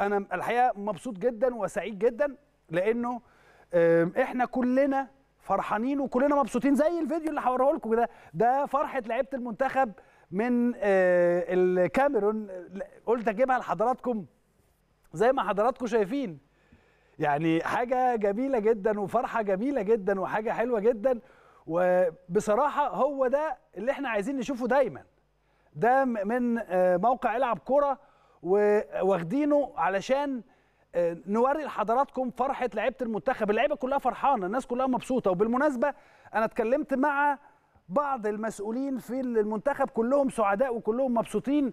انا الحقيقه مبسوط جدا وسعيد جدا لانه احنا كلنا فرحانين وكلنا مبسوطين زي الفيديو اللي هوريه لكم ده ده فرحه لعيبه المنتخب من آه، الكاميرون قلت اجيبها لحضراتكم زي ما حضراتكم شايفين يعني حاجه جميله جدا وفرحه جميله جدا وحاجه حلوه جدا وبصراحه هو ده اللي احنا عايزين نشوفه دايما ده من آه، موقع العب كره وواخدينه علشان آه، نوري لحضراتكم فرحه لعيبه المنتخب اللعيبه كلها فرحانه الناس كلها مبسوطه وبالمناسبه انا اتكلمت مع بعض المسؤولين في المنتخب كلهم سعداء وكلهم مبسوطين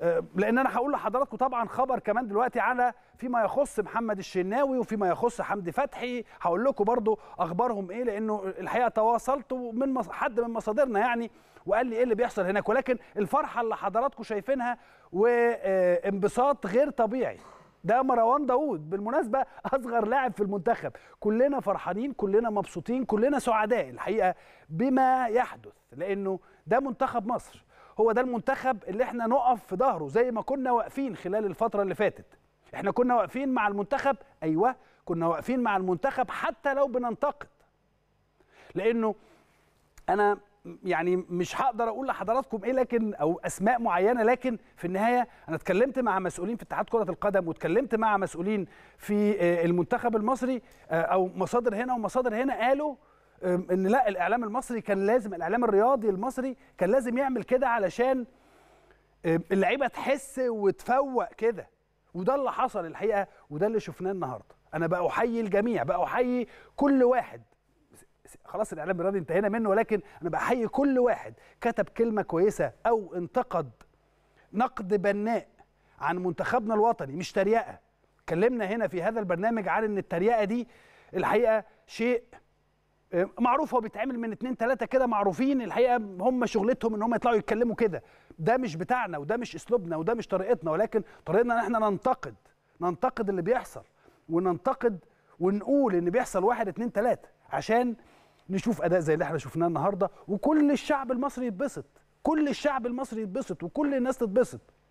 آه، لان انا هقول لحضراتكم طبعا خبر كمان دلوقتي على فيما يخص محمد الشناوي وفيما يخص حمدي فتحي هقول لكم برده اخبارهم ايه لانه الحقيقه تواصلت من حد من مصادرنا يعني وقال لي ايه اللي بيحصل هناك ولكن الفرحه اللي حضراتكم شايفينها وانبساط آه، غير طبيعي ده مروان داوود بالمناسبه اصغر لاعب في المنتخب كلنا فرحانين كلنا مبسوطين كلنا سعداء الحقيقه بما يحدث لانه ده منتخب مصر هو ده المنتخب اللي احنا نقف في ظهره زي ما كنا واقفين خلال الفتره اللي فاتت احنا كنا واقفين مع المنتخب ايوه كنا واقفين مع المنتخب حتى لو بننتقد لانه انا يعني مش هقدر اقول لحضراتكم ايه لكن او اسماء معينه لكن في النهايه انا اتكلمت مع مسؤولين في اتحاد كره القدم واتكلمت مع مسؤولين في آه، المنتخب المصري آه، او مصادر هنا ومصادر هنا قالوا ان لا الاعلام المصري كان لازم الاعلام الرياضي المصري كان لازم يعمل كده علشان اللعيبه تحس وتفوق كده وده اللي حصل الحقيقه وده اللي شفناه النهارده انا بقى احيي الجميع بقى احيي كل واحد خلاص الاعلام الرياضي انتهينا منه ولكن انا بقى احيي كل واحد كتب كلمه كويسه او انتقد نقد بناء عن منتخبنا الوطني مش تريقه اتكلمنا هنا في هذا البرنامج عن ان التريقه دي الحقيقه شيء معروف هو من اتنين تلاته كده معروفين الحقيقه هم شغلتهم ان هم يطلعوا يتكلموا كده ده مش بتاعنا وده مش اسلوبنا وده مش طريقتنا ولكن طريقتنا ان احنا ننتقد ننتقد اللي بيحصل وننتقد ونقول ان بيحصل واحد اتنين تلاته عشان نشوف اداء زي اللي احنا شفناه النهارده وكل الشعب المصري يتبسط كل الشعب المصري يتبسط وكل الناس تتبسط